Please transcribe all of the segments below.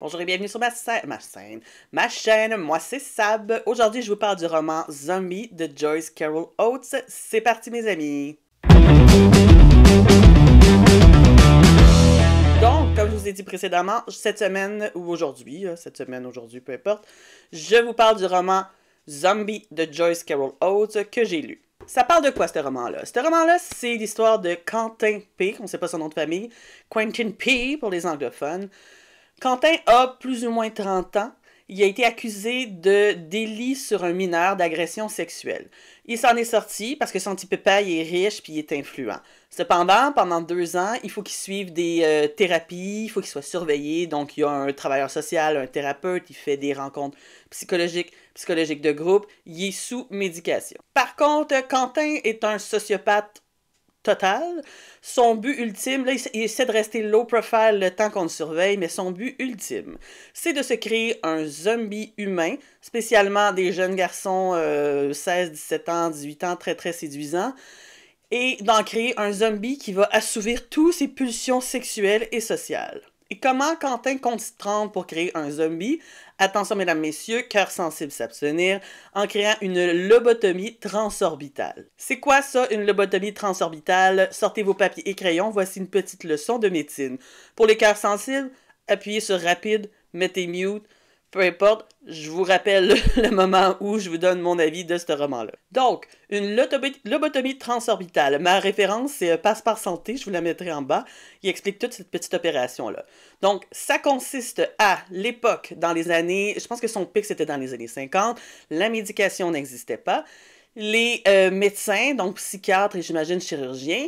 Bonjour et bienvenue sur ma, chaîne. Ma chaîne, moi c'est Sab. Aujourd'hui, je vous parle du roman Zombie de Joyce Carol Oates. C'est parti, mes amis. Donc, comme je vous ai dit précédemment, cette semaine ou aujourd'hui, euh, cette semaine, aujourd'hui, peu importe, je vous parle du roman Zombie de Joyce Carol Oates que j'ai lu. Ça parle de quoi ce roman-là? Ce roman-là, c'est l'histoire de Quentin P., on ne sait pas son nom de famille, Quentin P. pour les anglophones. Quentin a plus ou moins 30 ans. Il a été accusé de délit sur un mineur d'agression sexuelle. Il s'en est sorti parce que son petit papa est riche et il est influent. Cependant, pendant deux ans, il faut qu'il suive des euh, thérapies, il faut qu'il soit surveillé. Donc, il y a un travailleur social, un thérapeute, il fait des rencontres psychologiques, psychologiques de groupe. Il est sous médication. Par contre, Quentin est un sociopathe total. Son but ultime, là, il essaie de rester low profile le temps qu'on le surveille, mais son but ultime, c'est de se créer un zombie humain, spécialement des jeunes garçons 16, euh, 17 ans, 18 ans, très très séduisants, et d'en créer un zombie qui va assouvir toutes ses pulsions sexuelles et sociales. Et comment Quentin compte s'y prendre pour créer un zombie Attention, mesdames, messieurs, cœur sensible s'abstenir, en créant une lobotomie transorbitale. C'est quoi ça, une lobotomie transorbitale Sortez vos papiers et crayons, voici une petite leçon de médecine. Pour les cœurs sensibles, appuyez sur rapide, mettez mute, peu importe, je vous rappelle le moment où je vous donne mon avis de ce roman-là. Donc, une lobotomie transorbitale. Ma référence, c'est euh, Passeport Santé, je vous la mettrai en bas. Il explique toute cette petite opération-là. Donc, ça consiste à l'époque, dans les années, je pense que son pic c'était dans les années 50, la médication n'existait pas. Les euh, médecins, donc psychiatres et j'imagine chirurgiens,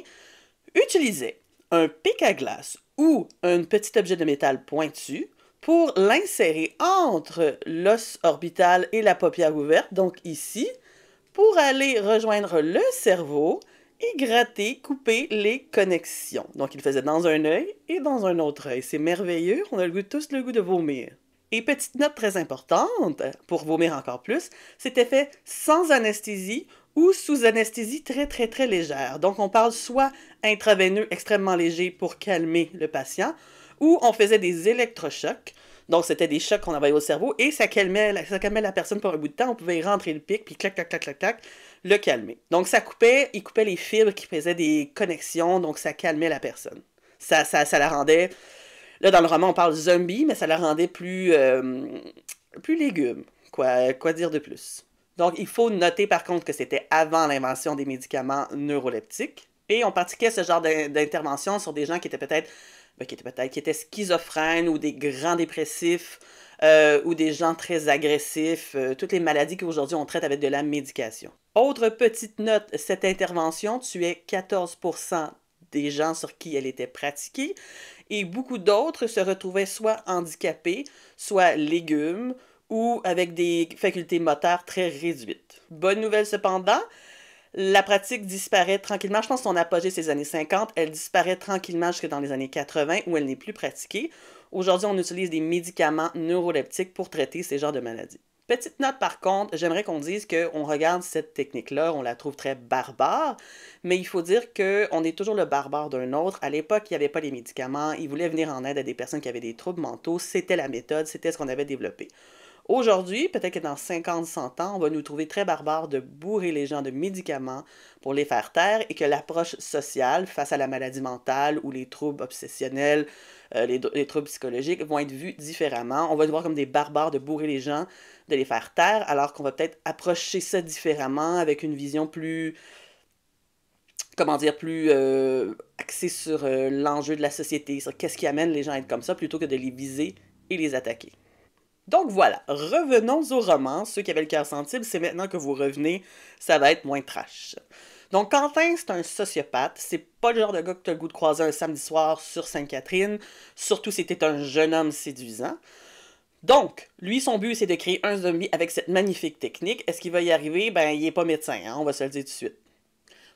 utilisaient un pic à glace ou un petit objet de métal pointu pour l'insérer entre l'os orbital et la paupière ouverte, donc ici, pour aller rejoindre le cerveau et gratter, couper les connexions. Donc, il faisait dans un œil et dans un autre œil. C'est merveilleux, on a le goût, tous le goût de vomir. Et petite note très importante, pour vomir encore plus, c'était fait sans anesthésie ou sous anesthésie très très très légère. Donc on parle soit intraveineux extrêmement léger pour calmer le patient, ou on faisait des électrochocs donc, c'était des chocs qu'on envoyait au cerveau et ça calmait, la, ça calmait la personne pour un bout de temps. On pouvait y rentrer le pic, puis clac, clac, clac, clac, clac, le calmer. Donc, ça coupait, il coupait les fibres qui faisaient des connexions, donc ça calmait la personne. Ça, ça, ça la rendait. Là, dans le roman, on parle zombie, mais ça la rendait plus. Euh, plus légume. Quoi, quoi dire de plus? Donc, il faut noter par contre que c'était avant l'invention des médicaments neuroleptiques. Et on pratiquait ce genre d'intervention sur des gens qui étaient peut-être ben, qui étaient schizophrènes ou des grands dépressifs euh, ou des gens très agressifs, euh, toutes les maladies qu'aujourd'hui on traite avec de la médication. Autre petite note, cette intervention tuait 14% des gens sur qui elle était pratiquée et beaucoup d'autres se retrouvaient soit handicapés, soit légumes ou avec des facultés moteurs très réduites. Bonne nouvelle cependant, la pratique disparaît tranquillement. Je pense qu'on son apogée, ces années 50, elle disparaît tranquillement jusque dans les années 80 où elle n'est plus pratiquée. Aujourd'hui, on utilise des médicaments neuroleptiques pour traiter ces genres de maladies. Petite note par contre, j'aimerais qu'on dise qu'on regarde cette technique-là, on la trouve très barbare, mais il faut dire qu'on est toujours le barbare d'un autre. À l'époque, il n'y avait pas les médicaments, il voulait venir en aide à des personnes qui avaient des troubles mentaux, c'était la méthode, c'était ce qu'on avait développé. Aujourd'hui, peut-être que dans 50, 100 ans, on va nous trouver très barbares de bourrer les gens de médicaments pour les faire taire et que l'approche sociale face à la maladie mentale ou les troubles obsessionnels, euh, les, troubles psychologiques vont être vus différemment. On va devoir voir comme des barbares de bourrer les gens, de les faire taire, alors qu'on va peut-être approcher ça différemment avec une vision plus comment dire, plus euh, axée sur euh, l'enjeu de la société, sur qu'est-ce qui amène les gens à être comme ça, plutôt que de les viser et les attaquer. Donc voilà, revenons au roman. Ceux qui avaient le cœur sensible, c'est maintenant que vous revenez, ça va être moins trash. Donc Quentin, c'est un sociopathe. C'est pas le genre de gars que t'as le goût de croiser un samedi soir sur Sainte-Catherine, surtout c'était un jeune homme séduisant. Donc, lui, son but, c'est de créer un zombie avec cette magnifique technique. Est-ce qu'il va y arriver? Ben, il est pas médecin, hein, on va se le dire tout de suite.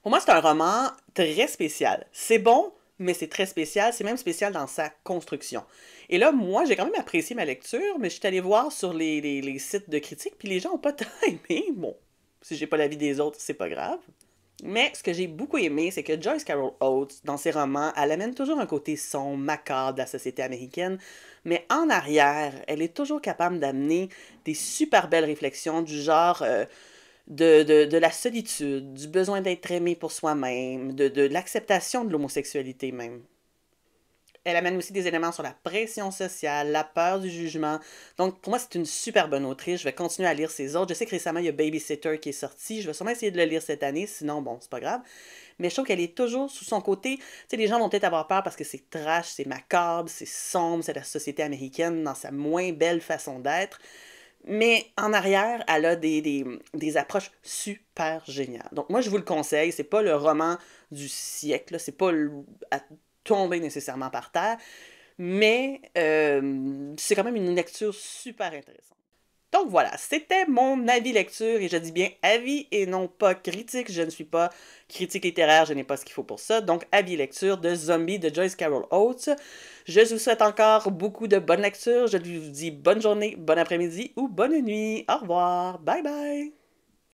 Pour moi, c'est un roman très spécial. C'est bon, mais c'est très spécial. C'est même spécial dans sa construction. Et là, moi, j'ai quand même apprécié ma lecture, mais je suis allée voir sur les, sites de critique, puis les gens n'ont pas tant aimé. Bon, si j'ai pas l'avis des autres, c'est pas grave. Mais ce que j'ai beaucoup aimé, c'est que Joyce Carol Oates, dans ses romans, elle amène toujours un côté son, macabre de la société américaine, mais en arrière, elle est toujours capable d'amener des super belles réflexions du genre euh, de, la solitude, du besoin d'être aimé pour soi-même, de, de l'acceptation de l'homosexualité même. Elle amène aussi des éléments sur la pression sociale, la peur du jugement. Donc, pour moi, c'est une super bonne autrice. Je vais continuer à lire ses autres. Je sais que récemment, il y a Babysitter qui est sorti. Je vais sûrement essayer de le lire cette année. Sinon, bon, c'est pas grave. Mais je trouve qu'elle est toujours sous son côté. Tu sais, les gens vont peut-être avoir peur parce que c'est trash, c'est macabre, c'est sombre, c'est la société américaine dans sa moins belle façon d'être. Mais en arrière, elle a des, approches super géniales. Donc moi, je vous le conseille. C'est pas le roman du siècle. C'est pas à tomber nécessairement par terre. Mais euh, c'est quand même une lecture super intéressante. Donc voilà, c'était mon avis lecture, et je dis bien avis et non pas critique. Je ne suis pas critique littéraire, je n'ai pas ce qu'il faut pour ça. Donc avis lecture de Zombie de Joyce Carol Oates. Je vous souhaite encore beaucoup de bonnes lectures. Je vous dis bonne journée, bon après-midi ou bonne nuit. Au revoir. Bye bye.